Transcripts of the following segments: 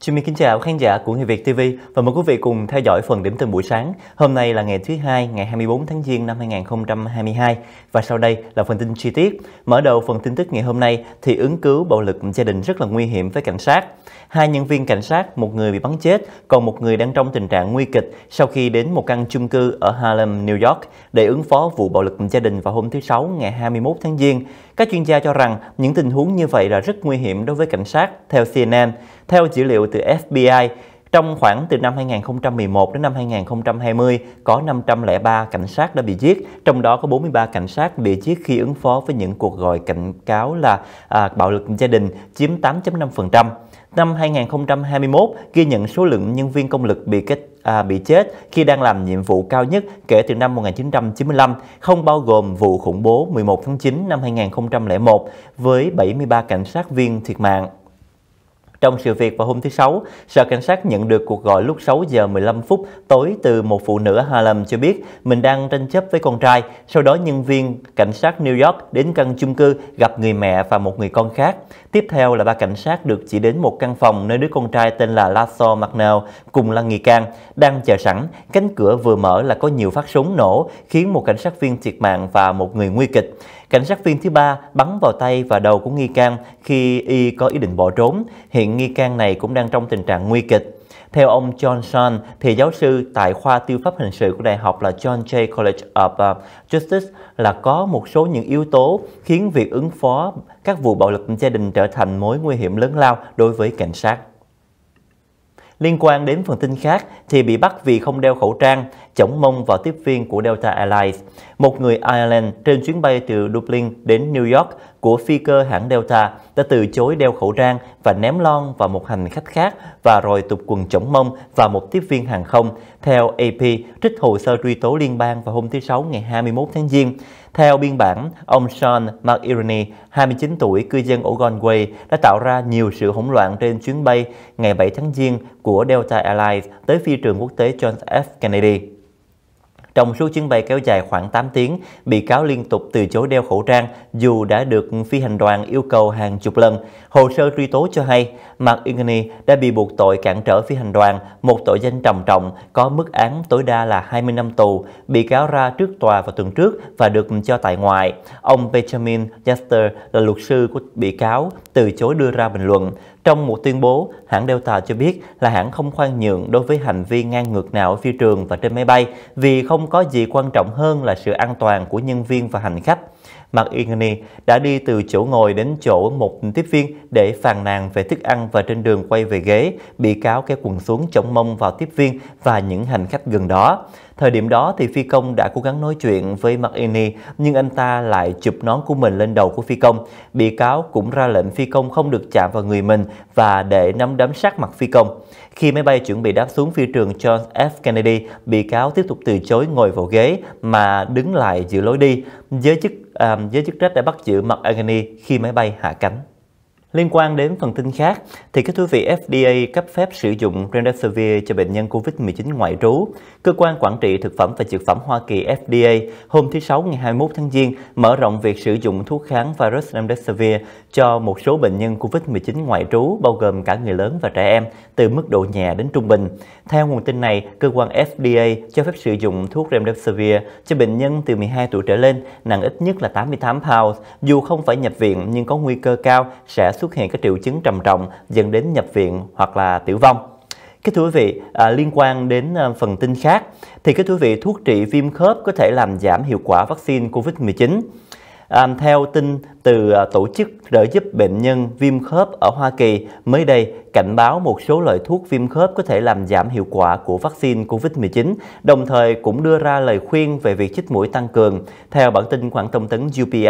Xin mời kính chào khán giả của Người Việt TV và mời quý vị cùng theo dõi phần điểm tin buổi sáng. Hôm nay là ngày thứ hai, ngày 24 tháng Giêng năm 2022 và sau đây là phần tin chi tiết. Mở đầu phần tin tức ngày hôm nay thì ứng cứu bạo lực gia đình rất là nguy hiểm với cảnh sát. Hai nhân viên cảnh sát, một người bị bắn chết, còn một người đang trong tình trạng nguy kịch sau khi đến một căn chung cư ở Harlem, New York để ứng phó vụ bạo lực gia đình vào hôm thứ Sáu ngày 21 tháng Giêng. Các chuyên gia cho rằng những tình huống như vậy là rất nguy hiểm đối với cảnh sát. Theo CNN, theo dữ liệu từ FBI, trong khoảng từ năm 2011 đến năm 2020, có 503 cảnh sát đã bị giết, trong đó có 43 cảnh sát bị giết khi ứng phó với những cuộc gọi cảnh cáo là à, bạo lực gia đình chiếm 8.5%. Năm 2021 ghi nhận số lượng nhân viên công lực bị kết à, bị chết khi đang làm nhiệm vụ cao nhất kể từ năm 1995, không bao gồm vụ khủng bố 11 tháng 9 năm 2001 với 73 cảnh sát viên thiệt mạng. Trong sự việc vào hôm thứ Sáu, Sở Cảnh sát nhận được cuộc gọi lúc 6 giờ 15 phút tối từ một phụ nữ Hà Lâm cho biết mình đang tranh chấp với con trai. Sau đó nhân viên cảnh sát New York đến căn chung cư gặp người mẹ và một người con khác. Tiếp theo là ba cảnh sát được chỉ đến một căn phòng nơi đứa con trai tên là Lasso McNeil cùng là nghi can. Đang chờ sẵn, cánh cửa vừa mở là có nhiều phát súng nổ khiến một cảnh sát viên thiệt mạng và một người nguy kịch. Cảnh sát viên thứ ba bắn vào tay và đầu của nghi can khi y có ý định bỏ trốn. Hiện nghi can này cũng đang trong tình trạng nguy kịch. Theo ông John Sean, thì giáo sư tại khoa tư pháp hình sự của Đại học là John Jay College of uh, Justice là có một số những yếu tố khiến việc ứng phó các vụ bạo lực gia đình trở thành mối nguy hiểm lớn lao đối với cảnh sát. Liên quan đến phần tin khác thì bị bắt vì không đeo khẩu trang, chống mông vào tiếp viên của Delta Airlines. Một người Ireland trên chuyến bay từ Dublin đến New York của phi cơ hãng Delta đã từ chối đeo khẩu trang và ném lon vào một hành khách khác và rồi tụt quần chổng mông vào một tiếp viên hàng không. Theo AP, trích hồ sơ truy tố liên bang vào hôm thứ Sáu ngày 21 tháng Giêng. Theo biên bản, ông Sean McInerney, 29 tuổi, cư dân Ogonway, đã tạo ra nhiều sự hỗn loạn trên chuyến bay ngày 7 tháng Giêng của Delta Airlines tới phi trường quốc tế John F. Kennedy. Trong suốt chuyến bay kéo dài khoảng 8 tiếng, bị cáo liên tục từ chối đeo khẩu trang dù đã được phi hành đoàn yêu cầu hàng chục lần. Hồ sơ truy tố cho hay, Mark Ingani đã bị buộc tội cản trở phi hành đoàn, một tội danh trầm trọng có mức án tối đa là 20 năm tù, bị cáo ra trước tòa vào tuần trước và được cho tại ngoại. Ông Benjamin Jaster là luật sư của bị cáo từ chối đưa ra bình luận. Trong một tuyên bố, hãng Delta cho biết là hãng không khoan nhượng đối với hành vi ngang ngược nào ở phi trường và trên máy bay vì không có gì quan trọng hơn là sự an toàn của nhân viên và hành khách. Mark Ingani đã đi từ chỗ ngồi đến chỗ một tiếp viên để phàn nàn về thức ăn và trên đường quay về ghế, bị cáo kéo quần xuống chống mông vào tiếp viên và những hành khách gần đó. Thời điểm đó thì phi công đã cố gắng nói chuyện với Mark Ini nhưng anh ta lại chụp nón của mình lên đầu của phi công. Bị cáo cũng ra lệnh phi công không được chạm vào người mình và để nắm đấm sát mặt phi công. Khi máy bay chuẩn bị đáp xuống phi trường John F. Kennedy, bị cáo tiếp tục từ chối ngồi vào ghế mà đứng lại giữa lối đi. Giới chức um, à, với chức trách đã bắt giữ mặt Angany khi máy bay hạ cánh. Liên quan đến phần tin khác, thì các quý vị FDA cấp phép sử dụng Remdesivir cho bệnh nhân COVID-19 ngoại trú. Cơ quan Quản trị Thực phẩm và Dược phẩm Hoa Kỳ FDA hôm thứ Sáu ngày 21 tháng Giêng mở rộng việc sử dụng thuốc kháng virus Remdesivir cho một số bệnh nhân COVID-19 ngoại trú bao gồm cả người lớn và trẻ em từ mức độ nhẹ đến trung bình. Theo nguồn tin này, cơ quan FDA cho phép sử dụng thuốc Remdesivir cho bệnh nhân từ 12 tuổi trở lên, nặng ít nhất là 88 pounds, dù không phải nhập viện nhưng có nguy cơ cao sẽ xuất hiện các triệu chứng trầm trọng dẫn đến nhập viện hoặc là tử vong. Cái thưa quý vị, à, liên quan đến à, phần tin khác, thì cái thưa quý vị, thuốc trị viêm khớp có thể làm giảm hiệu quả vaccine COVID-19. À, theo tin từ à, Tổ chức Trợ giúp Bệnh nhân Viêm khớp ở Hoa Kỳ, mới đây cảnh báo một số loại thuốc viêm khớp có thể làm giảm hiệu quả của vaccine COVID-19, đồng thời cũng đưa ra lời khuyên về việc chích mũi tăng cường, theo bản tin khoảng thông tấn UPI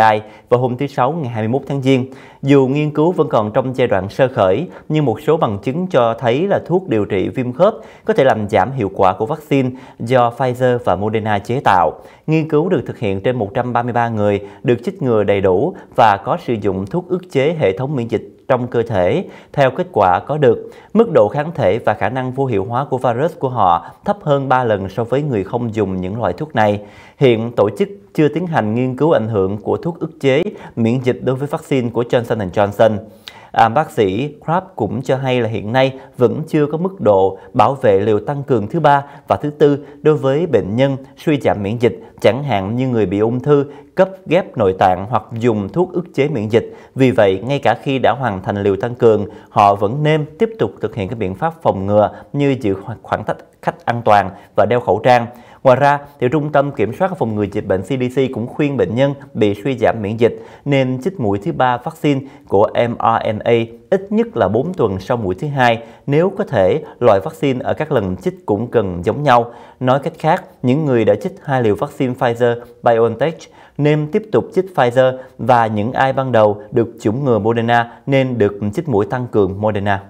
vào hôm thứ Sáu ngày 21 tháng Giêng. Dù nghiên cứu vẫn còn trong giai đoạn sơ khởi, nhưng một số bằng chứng cho thấy là thuốc điều trị viêm khớp có thể làm giảm hiệu quả của vaccine do Pfizer và Moderna chế tạo. Nghiên cứu được thực hiện trên 133 người, được chích ngừa đầy đủ và có sử dụng thuốc ức chế hệ thống miễn dịch trong cơ thể. Theo kết quả có được, mức độ kháng thể và khả năng vô hiệu hóa của virus của họ thấp hơn 3 lần so với người không dùng những loại thuốc này. Hiện tổ chức chưa tiến hành nghiên cứu ảnh hưởng của thuốc ức chế miễn dịch đối với vaccine của Johnson Johnson. À, bác sĩ Krab cũng cho hay là hiện nay vẫn chưa có mức độ bảo vệ liều tăng cường thứ ba và thứ tư đối với bệnh nhân suy giảm miễn dịch, chẳng hạn như người bị ung thư, cấp ghép nội tạng hoặc dùng thuốc ức chế miễn dịch. Vì vậy, ngay cả khi đã hoàn thành liều tăng cường, họ vẫn nên tiếp tục thực hiện các biện pháp phòng ngừa như giữ khoảng cách khách an toàn và đeo khẩu trang. Ngoài ra, thì Trung tâm Kiểm soát Phòng ngừa Dịch bệnh CDC cũng khuyên bệnh nhân bị suy giảm miễn dịch nên chích mũi thứ ba vaccine của mRNA ít nhất là 4 tuần sau mũi thứ hai. Nếu có thể, loại vaccine ở các lần chích cũng cần giống nhau. Nói cách khác, những người đã chích hai liều vaccine Pfizer-BioNTech nên tiếp tục chích Pfizer và những ai ban đầu được chủng ngừa Moderna nên được chích mũi tăng cường Moderna.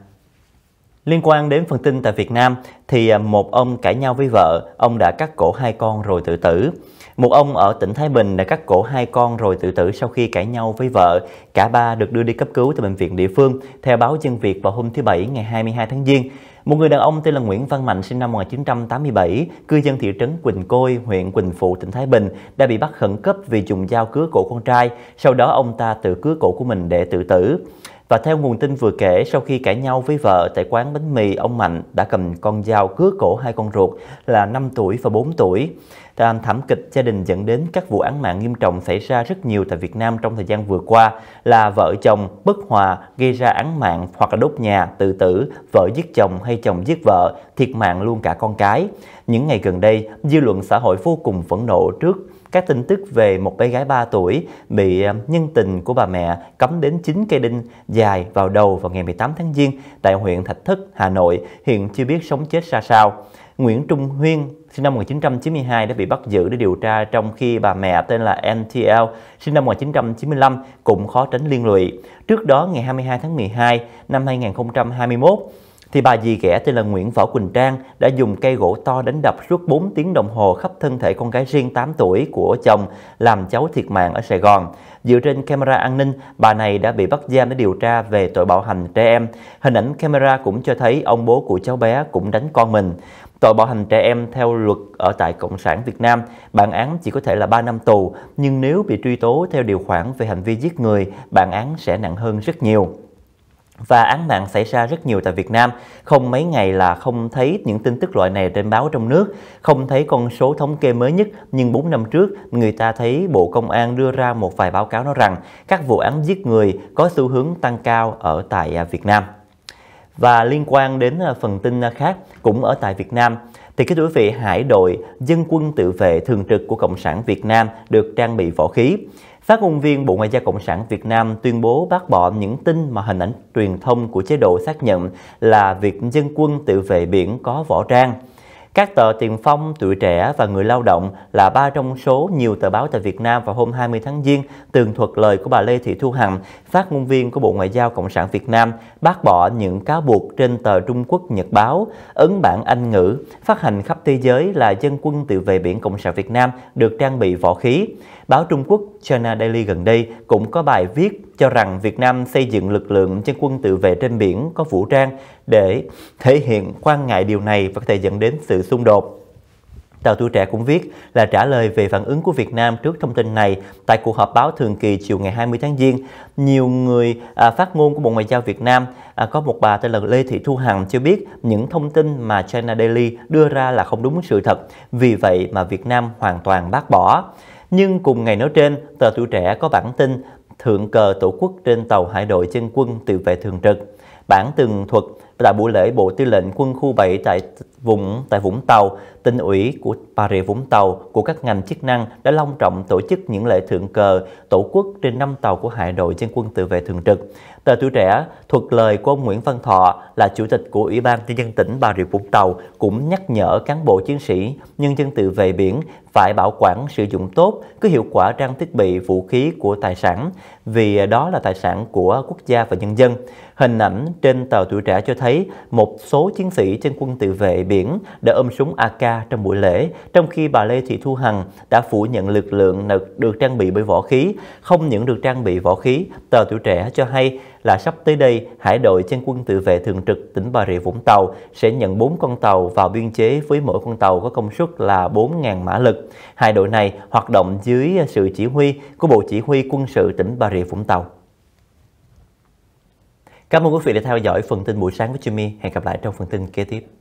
Liên quan đến phần tin tại Việt Nam thì à, một ông cãi nhau với vợ, ông đã cắt cổ hai con rồi tự tử. Một ông ở tỉnh Thái Bình đã cắt cổ hai con rồi tự tử sau khi cãi nhau với vợ. Cả ba được đưa đi cấp cứu tại bệnh viện địa phương, theo báo Dân Việt vào hôm thứ Bảy ngày 22 tháng Giêng. Một người đàn ông tên là Nguyễn Văn Mạnh sinh năm 1987, cư dân thị trấn Quỳnh Côi, huyện Quỳnh Phụ, tỉnh Thái Bình đã bị bắt khẩn cấp vì dùng dao cứa cổ con trai, sau đó ông ta tự cứa cổ của mình để tự tử. Và theo nguồn tin vừa kể, sau khi cãi nhau với vợ tại quán bánh mì, ông Mạnh đã cầm con dao cứa cổ hai con ruột là 5 tuổi và 4 tuổi. Đàn thảm kịch gia đình dẫn đến các vụ án mạng nghiêm trọng xảy ra rất nhiều tại Việt Nam trong thời gian vừa qua là vợ chồng bất hòa gây ra án mạng hoặc là đốt nhà, tự tử, vợ giết chồng hay chồng giết vợ, thiệt mạng luôn cả con cái. Những ngày gần đây, dư luận xã hội vô cùng phẫn nộ trước các tin tức về một bé gái 3 tuổi bị ờ, nhân tình của bà mẹ cấm đến 9 cây đinh dài vào đầu vào ngày 18 tháng Giêng tại huyện Thạch Thất, Hà Nội hiện chưa biết sống chết ra sao. Nguyễn Trung Huyên sinh năm 1992 đã bị bắt giữ để điều tra trong khi bà mẹ tên là NTL sinh năm 1995 cũng khó tránh liên lụy. Trước đó ngày 22 tháng 12 năm 2021, thì bà dì ghẻ tên là Nguyễn Võ Quỳnh Trang đã dùng cây gỗ to đánh đập suốt 4 tiếng đồng hồ khắp thân thể con gái riêng 8 tuổi của chồng làm cháu thiệt mạng ở Sài Gòn. Dựa trên camera an ninh, bà này đã bị bắt giam để điều tra về tội bạo hành trẻ em. Hình ảnh camera cũng cho thấy ông bố của cháu bé cũng đánh con mình. Tội bạo hành trẻ em theo luật ở tại Cộng sản Việt Nam, bản án chỉ có thể là 3 năm tù, nhưng nếu bị truy tố theo điều khoản về hành vi giết người, bản án sẽ nặng hơn rất nhiều và án mạng xảy ra rất nhiều tại Việt Nam. Không mấy ngày là không thấy những tin tức loại này trên báo trong nước, không thấy con số thống kê mới nhất, nhưng 4 năm trước người ta thấy Bộ Công an đưa ra một vài báo cáo nói rằng các vụ án giết người có xu hướng tăng cao ở tại à, Việt Nam. Và liên quan đến à, phần tin khác cũng ở tại Việt Nam, thì cái quý vị hải đội dân quân tự vệ thường trực của Cộng sản Việt Nam được trang bị vũ khí. Phát ngôn viên Bộ Ngoại giao Cộng sản Việt Nam tuyên bố bác bỏ những tin mà hình ảnh truyền thông của chế độ xác nhận là việc dân quân tự vệ biển có võ trang. Các tờ Tiền Phong, Tuổi Trẻ và Người Lao Động là ba trong số nhiều tờ báo tại Việt Nam vào hôm 20 tháng Giêng tường thuật lời của bà Lê Thị Thu Hằng, phát ngôn viên của Bộ Ngoại giao Cộng sản Việt Nam, bác bỏ những cáo buộc trên tờ Trung Quốc Nhật Báo, ấn bản Anh ngữ, phát hành khắp thế giới là dân quân tự vệ biển Cộng sản Việt Nam được trang bị võ khí. Báo Trung Quốc China Daily gần đây cũng có bài viết cho rằng Việt Nam xây dựng lực lượng dân quân tự vệ trên biển có vũ trang để thể hiện quan ngại điều này và có thể dẫn đến sự xung đột. Tàu Tuổi Trẻ cũng viết là trả lời về phản ứng của Việt Nam trước thông tin này tại cuộc họp báo thường kỳ chiều ngày 20 tháng Giêng. Nhiều người à, phát ngôn của Bộ Ngoại giao Việt Nam, à, có một bà tên là Lê Thị Thu Hằng cho biết những thông tin mà China Daily đưa ra là không đúng sự thật, vì vậy mà Việt Nam hoàn toàn bác bỏ. Nhưng cùng ngày nói trên, tờ tuổi trẻ có bản tin thượng cờ tổ quốc trên tàu hải đội chân quân tự vệ thường trực. Bản tường thuật tại buổi lễ Bộ Tư lệnh Quân khu 7 tại vùng tại Vũng Tàu, tỉnh ủy của Bà Rịa Vũng Tàu của các ngành chức năng đã long trọng tổ chức những lễ thượng cờ tổ quốc trên năm tàu của Hải đội dân quân tự vệ thường trực tờ tuổi trẻ, thuật lời của ông Nguyễn Văn Thọ là Chủ tịch của Ủy ban Nhân dân tỉnh Bà Rịa Vũng Tàu cũng nhắc nhở cán bộ chiến sĩ, nhân dân tự vệ biển phải bảo quản sử dụng tốt có hiệu quả trang thiết bị vũ khí của tài sản vì đó là tài sản của quốc gia và nhân dân. Hình ảnh trên tờ tuổi trẻ cho thấy một số chiến sĩ trên quân tự vệ biển đã ôm súng AK trong buổi lễ, trong khi bà Lê Thị Thu Hằng đã phủ nhận lực lượng được trang bị bởi võ khí. Không những được trang bị võ khí, tờ tuổi trẻ cho hay là sắp tới đây, Hải đội Dân quân tự vệ thường trực tỉnh Bà Rịa Vũng Tàu sẽ nhận 4 con tàu vào biên chế với mỗi con tàu có công suất là 4.000 mã lực. Hai đội này hoạt động dưới sự chỉ huy của Bộ Chỉ huy Quân sự tỉnh Bà Rịa Vũng Tàu. Cảm ơn quý vị đã theo dõi phần tin buổi sáng của Jimmy. Hẹn gặp lại trong phần tin kế tiếp.